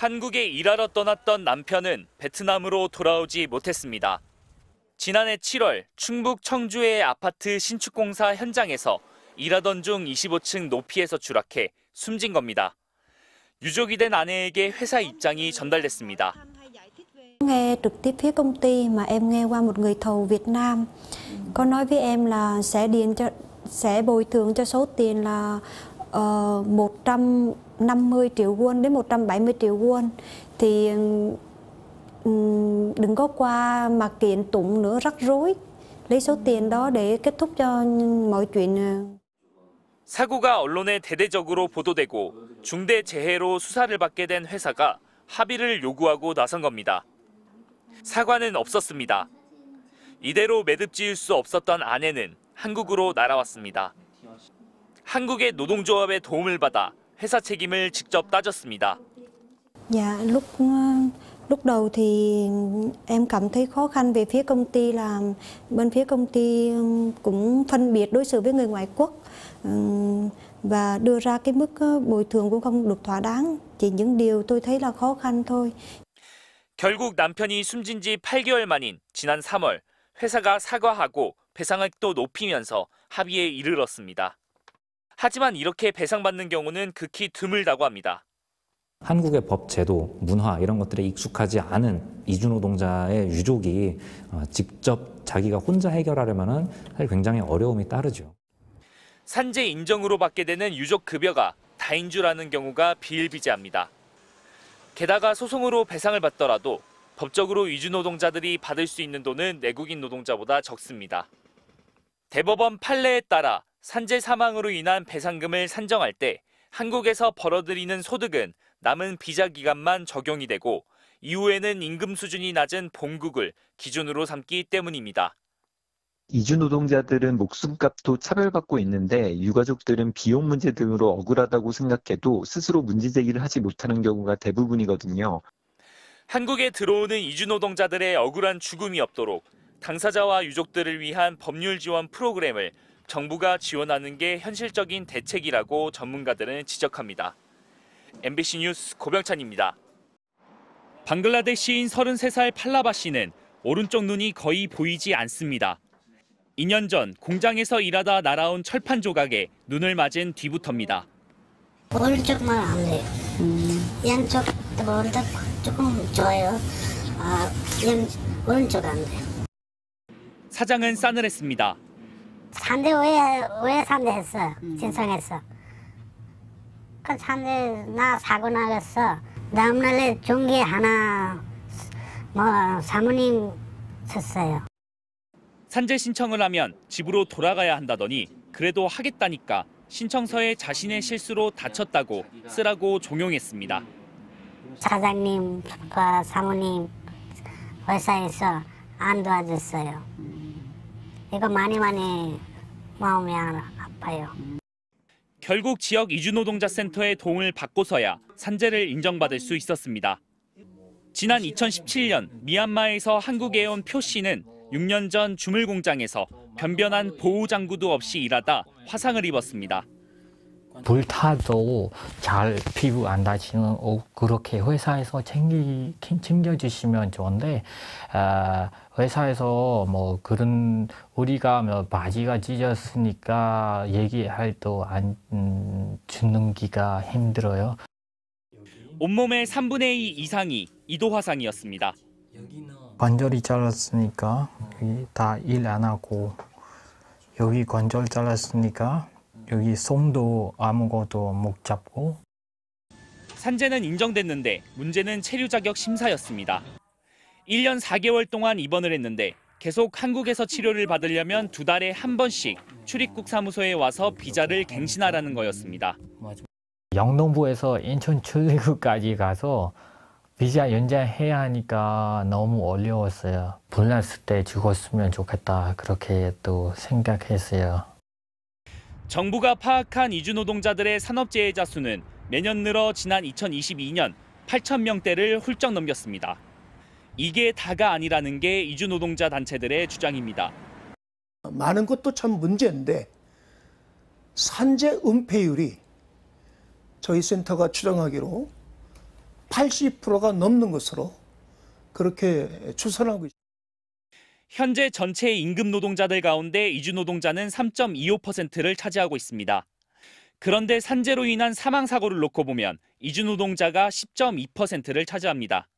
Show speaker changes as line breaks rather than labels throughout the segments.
한국에 일하러 떠났던 남편은 베트남으로 돌아오지 못했습니다. 지난해 7월 충북 청주의 아파트 신축공사 현장에서 일하던 중 25층 높이에서 추락해 숨진 겁니다. 유족이 된 아내에게 회사 입장이 전달됐습니다.
Nghe trực tiếp phía công ty mà em nghe qua một người thầu Việt Nam có nói với em là sẽ điền cho sẽ bồi thường cho số tiền là uh, 100 50 triệu won đến 170 triệu won thì đừng có qua mà kiện tụng nữa rắc rối lấy số tiền đó để kết thúc cho mọi chuyện.
사고가 언론에 대대적으로 보도되고 중대 재해로 수사를 받게 된 회사가 합의를 요구하고 나선 겁니다. 사과는 없었습니다. 이대로 매듭 지을 수 없었던 아내는 한국으로 날아왔습니다. 한국의 노동조합의 도움을 받아 회사 책임을 직접 따졌습니다.
Dạ, lúc ờ, lúc đầu thì em cảm thấy khó khăn về phía công ty là bên phía công ty ừ, cũng phân biệt đối xử với người ngoại quốc ừ, và đưa ra cái mức ờ, bồi thường cũng không được thỏa đáng. Chỉ những điều tôi thấy là khó khăn thôi.
결국 남편이 숨진 지 8개월 만인 지난 3월 회사가 사과하고 배상액도 높이면서 합의에 이르렀습니다. 하지만 이렇게 배상받는 경우는 극히 드물다고 합니다. 한국의 법 제도, 문화 이런 것들에 익숙하지 않은 이주노동자의 유족이 어, 직접 자기가 혼자 해결하려면 사실 굉장히 어려움이 따르죠. 산재 인정으로 받게 되는 유족 급여가 다인주라는 경우가 비일비재합니다. 게다가 소송으로 배상을 받더라도 법적으로 이주노동자들이 받을 수 있는 돈은 내국인 노동자보다 적습니다. 대법원 판례에 따라 산재 사망으로 인한 배상금을 산정할 때 한국에서 벌어들이는 소득은 남은 비자 기간만 적용이 되고 이후에는 임금 수준이 낮은 본국을 기준으로 삼기 때문입니다. 이주 노동자들은 목숨값도 차별받고 있는데 유가족들은 비용 문제 등으로 억울하다고 생각해도 스스로 문제 제기를 하지 못하는 경우가 대부분이거든요. 한국에 들어오는 이주 노동자들의 억울한 죽음이 없도록 당사자와 유족들을 위한 법률 지원 프로그램을 정부가 지원하는 게 현실적인 대책이라고 전문가들은 지적합니다. MBC 뉴스 고병찬입니다. 방글라데시인 33살 팔라바 씨는 오른쪽 눈이 거의 보이지 않습니다. 2년 전 공장에서 일하다 날아온 철판 조각에 눈을 맞은 뒤부터입니다.
오른쪽만 안 돼요. 음. 양쪽 모른다 조금 좋아요. 아, 오른쪽 안 돼요.
사장은 싸늘했습니다.
3대 5에, 5대 했어. 음. 진성했어. 그 3대 나 사고 나갔어. 다음날에 종기 하나 뭐 사모님 쳤어요.
산재 신청을 하면 집으로 돌아가야 한다더니 그래도 하겠다니까 신청서에 자신의 실수로 다쳤다고 쓰라고 종용했습니다.
사장님과 사모님 회사에서 안 도와줬어요. 음. 이거 많이 많이 마음이 아파요.
결국 지역 이주노동자센터의 도움을 받고서야 산재를 인정받을 수 있었습니다. 지난 2017년 미얀마에서 한국에 온 표 씨는 6년 전 주물 공장에서 변변한 보호 장구도 없이 일하다 화상을 입었습니다.
음. 불타도 잘 피부 안 다치는 옷 그렇게 회사에서 챙기, 챙겨주시면 좋은데 아, 회사에서 뭐 그런 우리가 뭐 바지가 찢었으니까 얘기할 또안 음, 주는 기가 힘들어요. 온몸의
3분의 2 이상이 이도 화상이었습니다.
관절이 잘랐으니까 다 일 안 하고 여기 관절 잘랐으니까 여기 송도 아무것도 못 잡고
산재는 인정됐는데 문제는 체류 자격 심사였습니다. 1년 4개월 동안 입원을 했는데 계속 한국에서 치료를 받으려면 두 달에 한 번씩 출입국 사무소에 와서 비자를 갱신하라는 거였습니다.
영동부에서 인천 출입국까지 가서 비자 연장해야 하니까 너무 어려웠어요. 불났을 때 죽었으면 좋겠다 그렇게 또 생각했어요. 정부가
파악한 이주노동자들의 산업재해자 수는 매년 늘어 지난 2022년 8천 명대를 훌쩍 넘겼습니다. 이게 다가 아니라는 게 이주노동자 단체들의 주장입니다. 많은 것도 참 문제인데 산재 은폐율이 저희 센터가 추정하기로 80%가 넘는 것으로 그렇게 추산하고 있습니다. 현재 전체 임금 노동자들 가운데 이주 노동자는 3.25%를 차지하고 있습니다. 그런데 산재로 인한 사망 사고를 놓고 보면 이주 노동자가 10.2%를 차지합니다.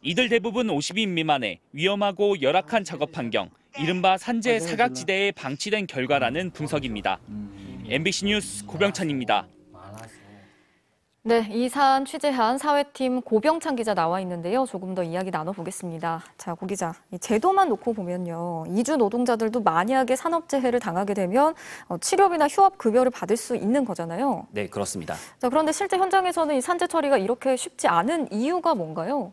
이들 대부분 50인 미만의 위험하고 열악한 작업 환경, 이른바 산재 사각지대에 방치된 결과라는 분석입니다. 음. MBC 뉴스 고병찬입니다.
네, 이 사안 취재한 사회팀 고병찬 기자 나와 있는데요. 조금 더 이야기 나눠보겠습니다. 자, 고 기자, 이 제도만 놓고 보면요. 이주 노동자들도 만약에 산업재해를 당하게 되면 어, 치료비나 휴업급여를 받을 수 있는 거잖아요.
네, 그렇습니다.
자, 그런데 실제 현장에서는 이 산재 처리가 이렇게 쉽지 않은 이유가 뭔가요?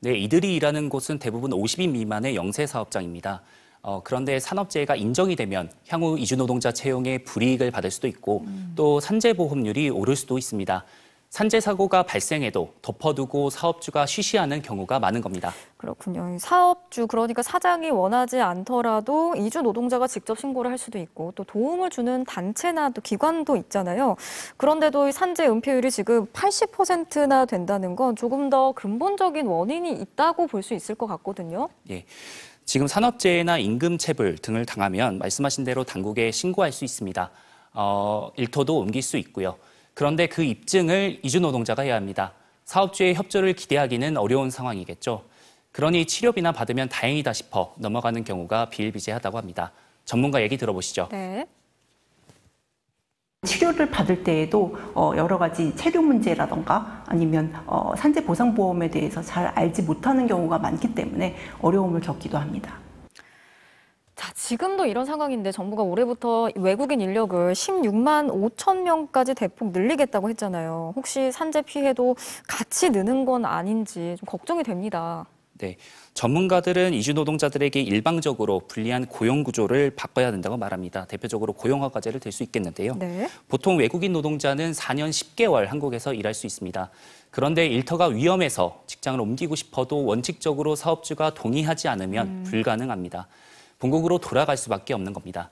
네, 이들이 일하는 곳은 대부분 50인 미만의 영세 사업장입니다. 어, 그런데 산업재해가 인정이 되면 향후 이주 노동자 채용에 불이익을 받을 수도 있고 음. 또 산재보험률이 오를 수도 있습니다. 산재 사고가 발생해도 덮어두고 사업주가 쉬쉬하는 경우가 많은 겁니다.
그렇군요. 사업주 그러니까 사장이 원하지 않더라도 이주 노동자가 직접 신고를 할 수도 있고 또 도움을 주는 단체나 또 기관도 있잖아요. 그런데도 산재 은폐율이 지금 80%나 된다는 건 조금 더 근본적인 원인이 있다고 볼 수 있을 것 같거든요.
예. 지금 산업재해나 임금체불 등을 당하면 말씀하신 대로 당국에 신고할 수 있습니다. 어, 일터도 옮길 수 있고요. 그런데 그 입증을 이주 노동자가 해야 합니다. 사업주의 협조를 기대하기는 어려운 상황이겠죠. 그러니 치료비나 받으면 다행이다 싶어 넘어가는 경우가 비일비재하다고 합니다. 전문가 얘기 들어보시죠. 네. 치료를 받을 때에도 어, 여러 가지 체류 문제라던가 아니면 어, 산재 보상보험에 대해서 잘 알지 못하는 경우가 많기 때문에 어려움을 겪기도 합니다.
지금도 이런 상황인데 정부가 올해부터 외국인 인력을 16만 5천 명까지 대폭 늘리겠다고 했잖아요. 혹시 산재 피해도 같이 느는 건 아닌지 좀 걱정이 됩니다.
네, 전문가들은 이주 노동자들에게 일방적으로 불리한 고용 구조를 바꿔야 된다고 말합니다. 대표적으로 고용화 과제를 들 수 있겠는데요. 네. 보통 외국인 노동자는 4년 10개월 한국에서 일할 수 있습니다. 그런데 일터가 위험해서 직장을 옮기고 싶어도 원칙적으로 사업주가 동의하지 않으면 음. 불가능합니다. 본국으로 돌아갈 수밖에 없는 겁니다.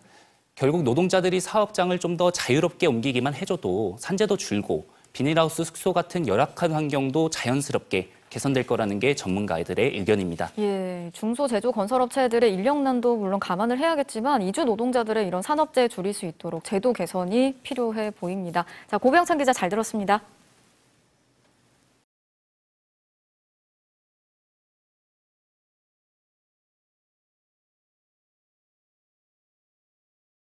결국 노동자들이 사업장을 좀 더 자유롭게 옮기기만 해줘도 산재도 줄고 비닐하우스 숙소 같은 열악한 환경도 자연스럽게 개선될 거라는 게 전문가들의 의견입니다.
예, 중소 제조 건설업체들의 인력난도 물론 감안을 해야겠지만 이주 노동자들의 이런 산업재해 줄일 수 있도록 제도 개선이 필요해 보입니다. 자, 고병찬 기자 잘 들었습니다.